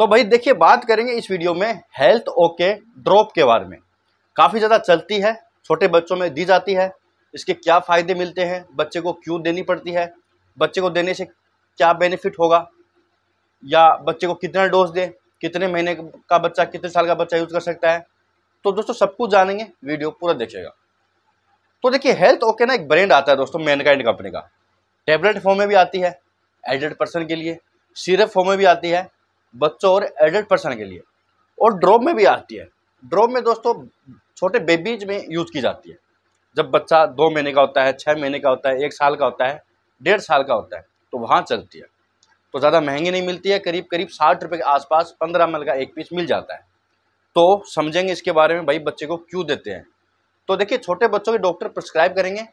तो भाई देखिए बात करेंगे इस वीडियो में हेल्थ ओके ड्रॉप के बारे में काफ़ी ज़्यादा चलती है छोटे बच्चों में दी जाती है इसके क्या फ़ायदे मिलते हैं बच्चे को क्यों देनी पड़ती है बच्चे को देने से क्या बेनिफिट होगा या बच्चे को कितना डोज दें कितने महीने का बच्चा कितने साल का बच्चा यूज़ कर सकता है तो दोस्तों सब कुछ जानेंगे वीडियो पूरा देखिएगा तो देखिए हेल्थ ओके ना एक ब्रांड आता है दोस्तों मैनकाइंड कंपनी का टेबलेट फॉर्म में भी आती है एडल्ट पर्सन के लिए सिरप फॉर्म में भी आती है बच्चों और एडल्ट पर्सन के लिए और ड्रॉप में भी आती है ड्रॉप में दोस्तों छोटे बेबीज में यूज़ की जाती है जब बच्चा दो महीने का होता है छः महीने का होता है एक साल का होता है डेढ़ साल का होता है तो वहाँ चलती है तो ज़्यादा महंगी नहीं मिलती है करीब करीब साठ रुपये के आसपास पंद्रह मल का एक पीस मिल जाता है तो समझेंगे इसके बारे में भाई बच्चे को क्यों देते हैं तो देखिए छोटे बच्चों के डॉक्टर प्रिस्क्राइब करेंगे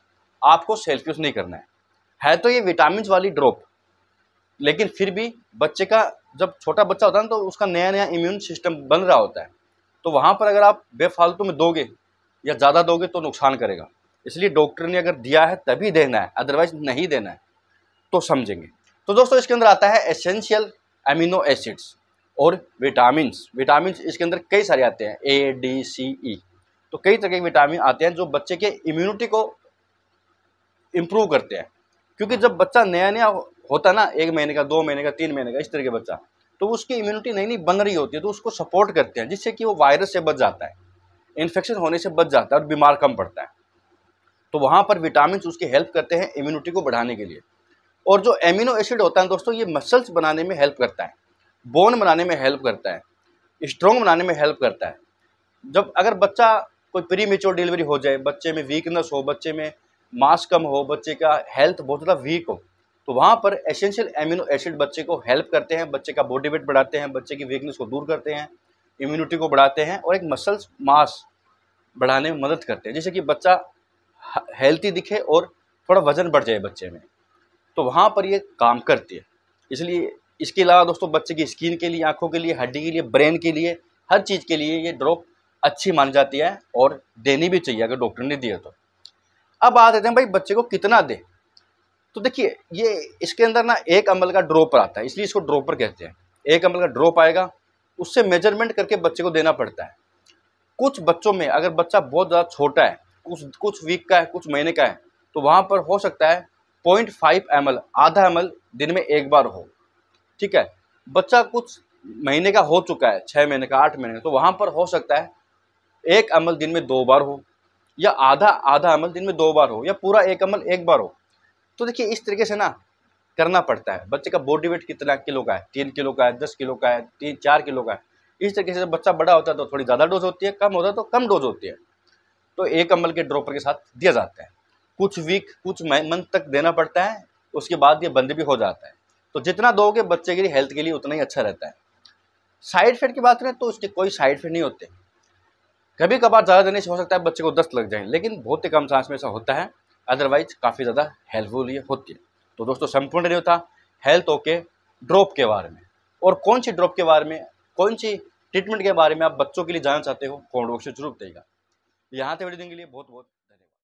आपको सेल्फ यूज़ नहीं करना है है तो ये विटामिन वाली ड्रॉप लेकिन फिर भी बच्चे का जब छोटा बच्चा होता है ना तो उसका नया नया इम्यून सिस्टम बन रहा होता है तो वहाँ पर अगर आप बेफालतू में दोगे या ज़्यादा दोगे तो नुकसान करेगा इसलिए डॉक्टर ने अगर दिया है तभी देना है अदरवाइज नहीं देना है तो समझेंगे तो दोस्तों इसके अंदर आता है एसेंशियल एमिनो एसिड्स और विटामिन विटामिन इसके अंदर कई सारे आते हैं ए डी सी ई तो कई तरह के विटामिन आते हैं जो बच्चे के इम्यूनिटी को इम्प्रूव करते हैं क्योंकि जब बच्चा नया नया होता ना एक महीने का दो महीने का तीन महीने का इस तरह के बच्चा तो उसकी इम्यूनिटी नहीं नहीं बन रही होती है तो उसको सपोर्ट करते हैं जिससे कि वो वायरस से बच जाता है इन्फेक्शन होने से बच जाता है और बीमार कम पड़ता है तो वहाँ पर विटामिन उसकी हेल्प करते हैं इम्यूनिटी को बढ़ाने के लिए और जो एमिनो एसिड होता है दोस्तों ये मसल्स बनाने में हेल्प करता है बोन बनाने में हेल्प करता है स्ट्रॉन्ग बनाने में हेल्प करता है जब अगर बच्चा कोई प्री मेच्योर डिलीवरी हो जाए बच्चे में वीकनेस हो बच्चे में मास कम हो बच्चे का हेल्थ बहुत ज़्यादा वीक हो तो वहाँ पर एसेंशियल एमिनो एसिड बच्चे को हेल्प करते हैं बच्चे का बॉडी वेट बढ़ाते हैं बच्चे की वीकनेस को दूर करते हैं इम्यूनिटी को बढ़ाते हैं और एक मसल्स मास बढ़ाने में मदद करते हैं जैसे कि बच्चा हेल्थी दिखे और थोड़ा वजन बढ़ जाए बच्चे में तो वहाँ पर ये काम करती है इसलिए इसके अलावा दोस्तों बच्चे की स्किन के लिए आँखों के लिए हड्डी के लिए ब्रेन के लिए हर चीज़ के लिए ये ड्रॉप अच्छी मानी जाती है और देनी भी चाहिए अगर डॉक्टर ने दिया तो अब आ देते हैं भाई बच्चे को कितना दे तो देखिए ये इसके अंदर ना एक अमल का ड्रॉपर आता है इसलिए इसको ड्रॉपर कहते हैं एक अमल का ड्रॉप आएगा उससे मेजरमेंट करके बच्चे को देना पड़ता है कुछ बच्चों में अगर बच्चा बहुत ज़्यादा छोटा है कुछ कुछ वीक का है कुछ महीने का है तो वहाँ पर हो सकता है पॉइंट फाइव एम आधा एम दिन में एक बार हो ठीक है बच्चा कुछ महीने का हो चुका है छः महीने का आठ महीने का तो वहाँ पर हो सकता है एक अमल दिन में दो बार हो या आधा आधा अमल दिन में दो बार हो या पूरा एक अमल एक बार हो तो देखिए इस तरीके से ना करना पड़ता है बच्चे का बॉडी वेट कितना किलो का है तीन किलो का है दस किलो का है तीन चार किलो का है इस तरीके से जब बच्चा बड़ा होता है तो थोड़ी ज़्यादा डोज होती है कम होता है तो कम डोज होती है तो एक अम्बल के ड्रॉपर के साथ दिया जाता है कुछ वीक कुछ मंथ तक देना पड़ता है उसके बाद ये बंद भी हो जाता है तो जितना दोगे बच्चे के लिए हेल्थ के लिए उतना ही अच्छा रहता है साइड इफेक्ट की बात करें तो उसके कोई साइड इफेक्ट नहीं होते कभी कभार ज़्यादा देने से हो सकता है बच्चे को दस्त लग जाए लेकिन बहुत ही कम चांस में ऐसा होता है अदरवाइज काफ़ी ज़्यादा हेल्पफुल ये होती है तो दोस्तों संपूर्ण नहीं होता हेल्थ ओके ड्रॉप के बारे में और कौन सी ड्रॉप के बारे में कौन सी ट्रीटमेंट के बारे में आप बच्चों के लिए जानना चाहते हो कौन बॉक्स से जरूर देगा यहाँ तक वीडियो देने के लिए बहुत बहुत